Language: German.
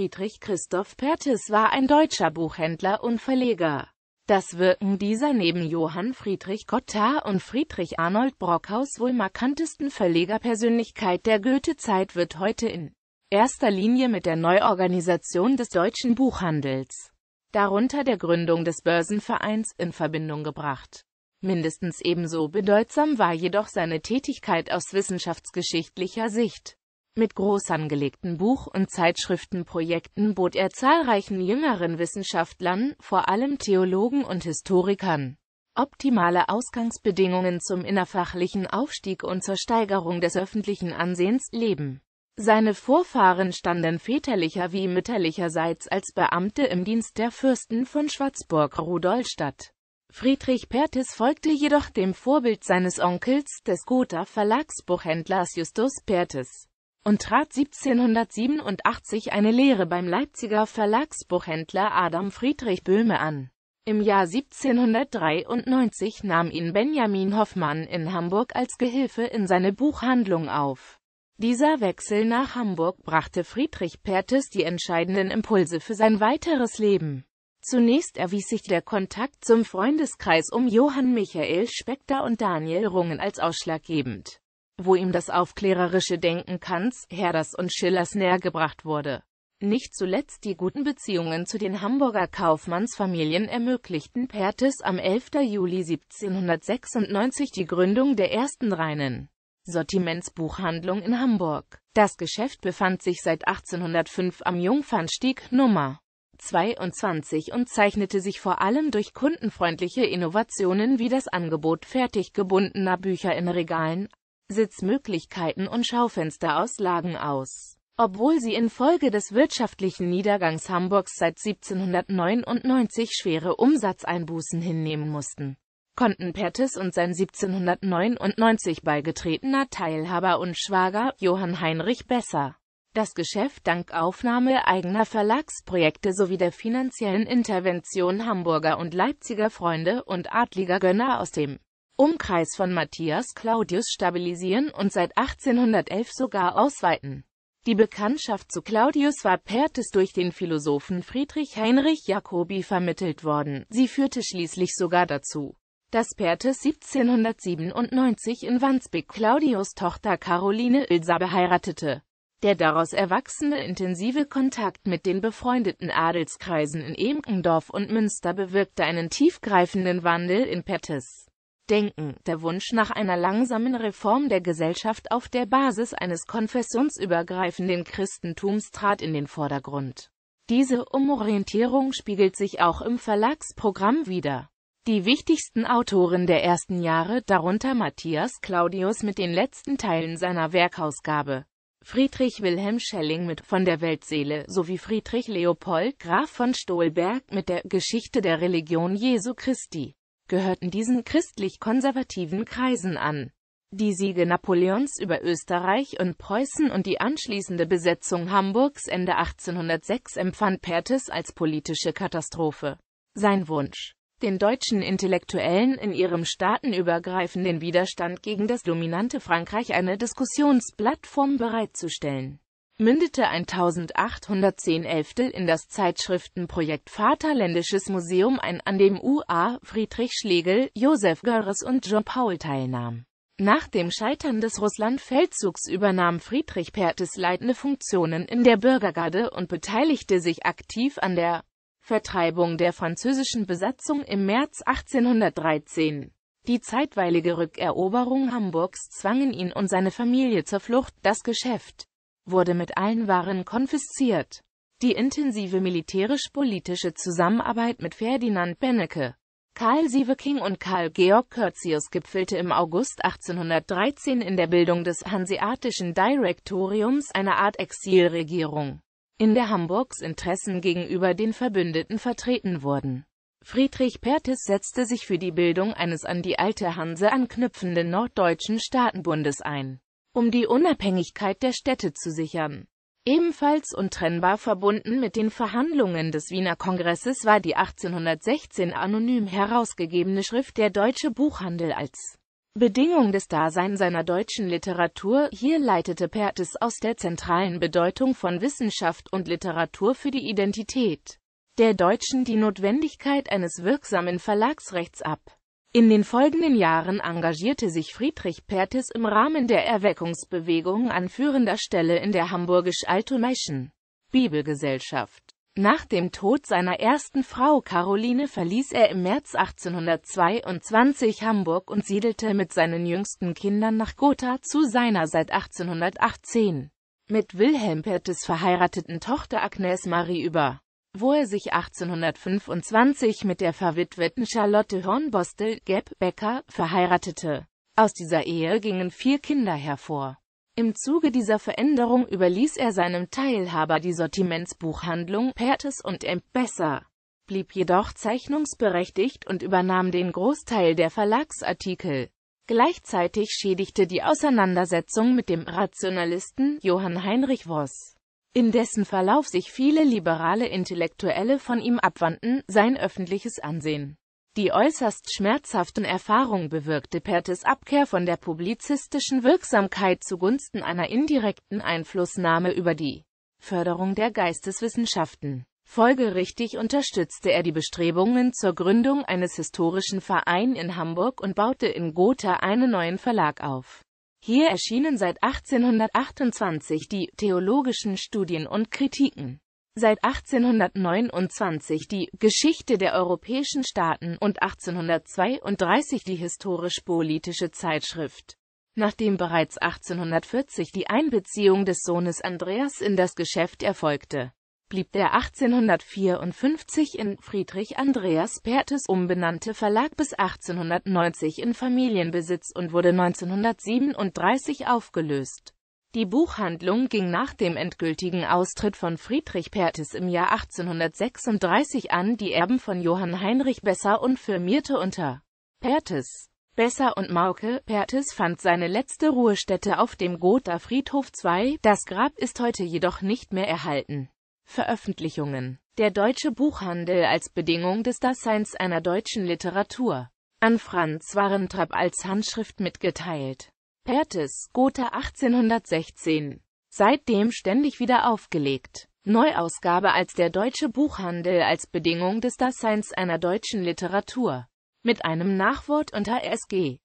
Friedrich Christoph Perthes war ein deutscher Buchhändler und Verleger. Das Wirken dieser neben Johann Friedrich Gotthard und Friedrich Arnold Brockhaus wohl markantesten Verlegerpersönlichkeit der Goethe-Zeit wird heute in erster Linie mit der Neuorganisation des deutschen Buchhandels, darunter der Gründung des Börsenvereins, in Verbindung gebracht. Mindestens ebenso bedeutsam war jedoch seine Tätigkeit aus wissenschaftsgeschichtlicher Sicht. Mit groß angelegten Buch- und Zeitschriftenprojekten bot er zahlreichen jüngeren Wissenschaftlern, vor allem Theologen und Historikern, optimale Ausgangsbedingungen zum innerfachlichen Aufstieg und zur Steigerung des öffentlichen Ansehens leben. Seine Vorfahren standen väterlicher wie mütterlicherseits als Beamte im Dienst der Fürsten von Schwarzburg-Rudolstadt. Friedrich Perthes folgte jedoch dem Vorbild seines Onkels, des Gotha Verlagsbuchhändlers Justus Perthes und trat 1787 eine Lehre beim Leipziger Verlagsbuchhändler Adam Friedrich Böhme an. Im Jahr 1793 nahm ihn Benjamin Hoffmann in Hamburg als Gehilfe in seine Buchhandlung auf. Dieser Wechsel nach Hamburg brachte Friedrich Perthes die entscheidenden Impulse für sein weiteres Leben. Zunächst erwies sich der Kontakt zum Freundeskreis um Johann Michael Spekter und Daniel Rungen als ausschlaggebend wo ihm das aufklärerische Denken Kants, Herders und Schillers nähergebracht wurde. Nicht zuletzt die guten Beziehungen zu den Hamburger Kaufmannsfamilien ermöglichten Perthes am 11. Juli 1796 die Gründung der ersten reinen Sortimentsbuchhandlung in Hamburg. Das Geschäft befand sich seit 1805 am Jungfernstieg Nummer 22 und zeichnete sich vor allem durch kundenfreundliche Innovationen wie das Angebot fertig gebundener Bücher in Regalen, Sitzmöglichkeiten und Schaufensterauslagen aus. Obwohl sie infolge des wirtschaftlichen Niedergangs Hamburgs seit 1799 schwere Umsatzeinbußen hinnehmen mussten, konnten Pertes und sein 1799 beigetretener Teilhaber und Schwager, Johann Heinrich Besser, das Geschäft dank Aufnahme eigener Verlagsprojekte sowie der finanziellen Intervention Hamburger und Leipziger Freunde und adliger Gönner aus dem Umkreis von Matthias Claudius stabilisieren und seit 1811 sogar ausweiten. Die Bekanntschaft zu Claudius war Pertes durch den Philosophen Friedrich Heinrich Jacobi vermittelt worden. Sie führte schließlich sogar dazu, dass Pertes 1797 in Wandsbek Claudius Tochter Caroline Ilsa beheiratete. Der daraus erwachsene intensive Kontakt mit den befreundeten Adelskreisen in Emkendorf und Münster bewirkte einen tiefgreifenden Wandel in Pertes. Denken, der Wunsch nach einer langsamen Reform der Gesellschaft auf der Basis eines konfessionsübergreifenden Christentums trat in den Vordergrund. Diese Umorientierung spiegelt sich auch im Verlagsprogramm wider. Die wichtigsten Autoren der ersten Jahre, darunter Matthias Claudius mit den letzten Teilen seiner Werkausgabe, Friedrich Wilhelm Schelling mit Von der Weltseele sowie Friedrich Leopold Graf von Stolberg mit der Geschichte der Religion Jesu Christi gehörten diesen christlich-konservativen Kreisen an. Die Siege Napoleons über Österreich und Preußen und die anschließende Besetzung Hamburgs Ende 1806 empfand Perthes als politische Katastrophe. Sein Wunsch, den deutschen Intellektuellen in ihrem staatenübergreifenden Widerstand gegen das dominante Frankreich eine Diskussionsplattform bereitzustellen, mündete 1810 Elftel in das Zeitschriftenprojekt Vaterländisches Museum ein, an dem U.A. Friedrich Schlegel, Josef Görres und John Paul teilnahm. Nach dem Scheitern des Russlandfeldzugs übernahm Friedrich Pertes leitende Funktionen in der Bürgergarde und beteiligte sich aktiv an der Vertreibung der französischen Besatzung im März 1813. Die zeitweilige Rückeroberung Hamburgs zwangen ihn und seine Familie zur Flucht, das Geschäft wurde mit allen Waren konfisziert. Die intensive militärisch-politische Zusammenarbeit mit Ferdinand Bennecke, Karl Sieveking und Karl Georg Curtius gipfelte im August 1813 in der Bildung des Hanseatischen Direktoriums einer Art Exilregierung, in der Hamburgs Interessen gegenüber den Verbündeten vertreten wurden. Friedrich Perthes setzte sich für die Bildung eines an die alte Hanse anknüpfenden norddeutschen Staatenbundes ein um die Unabhängigkeit der Städte zu sichern. Ebenfalls untrennbar verbunden mit den Verhandlungen des Wiener Kongresses war die 1816 anonym herausgegebene Schrift Der deutsche Buchhandel als Bedingung des Daseins seiner deutschen Literatur, hier leitete Perthes aus der zentralen Bedeutung von Wissenschaft und Literatur für die Identität der Deutschen die Notwendigkeit eines wirksamen Verlagsrechts ab in den folgenden Jahren engagierte sich Friedrich Pertes im Rahmen der Erweckungsbewegung an führender Stelle in der Hamburgisch-Altonaischen Bibelgesellschaft. Nach dem Tod seiner ersten Frau Caroline verließ er im März 1822 Hamburg und siedelte mit seinen jüngsten Kindern nach Gotha zu seiner seit 1818 mit Wilhelm Pertes verheirateten Tochter Agnes Marie über wo er sich 1825 mit der verwitweten Charlotte Hornbostel, Geb. Becker, verheiratete. Aus dieser Ehe gingen vier Kinder hervor. Im Zuge dieser Veränderung überließ er seinem Teilhaber die Sortimentsbuchhandlung Pertes und M. Besser, blieb jedoch zeichnungsberechtigt und übernahm den Großteil der Verlagsartikel. Gleichzeitig schädigte die Auseinandersetzung mit dem Rationalisten Johann Heinrich Voss in dessen Verlauf sich viele liberale Intellektuelle von ihm abwandten, sein öffentliches Ansehen. Die äußerst schmerzhaften Erfahrungen bewirkte Pertes Abkehr von der publizistischen Wirksamkeit zugunsten einer indirekten Einflussnahme über die Förderung der Geisteswissenschaften. Folgerichtig unterstützte er die Bestrebungen zur Gründung eines historischen Vereins in Hamburg und baute in Gotha einen neuen Verlag auf. Hier erschienen seit 1828 die Theologischen Studien und Kritiken. Seit 1829 die Geschichte der europäischen Staaten und 1832 die historisch-politische Zeitschrift. Nachdem bereits 1840 die Einbeziehung des Sohnes Andreas in das Geschäft erfolgte, blieb der 1854 in Friedrich Andreas Perthes umbenannte Verlag bis 1890 in Familienbesitz und wurde 1937 aufgelöst. Die Buchhandlung ging nach dem endgültigen Austritt von Friedrich Perthes im Jahr 1836 an die Erben von Johann Heinrich Besser und firmierte unter Perthes. Besser und Mauke Perthes fand seine letzte Ruhestätte auf dem Gotha Friedhof 2, das Grab ist heute jedoch nicht mehr erhalten. Veröffentlichungen. Der deutsche Buchhandel als Bedingung des Daseins einer deutschen Literatur. An Franz Warentrapp als Handschrift mitgeteilt. Perthes, Gotha 1816. Seitdem ständig wieder aufgelegt. Neuausgabe als der deutsche Buchhandel als Bedingung des Daseins einer deutschen Literatur. Mit einem Nachwort unter SG.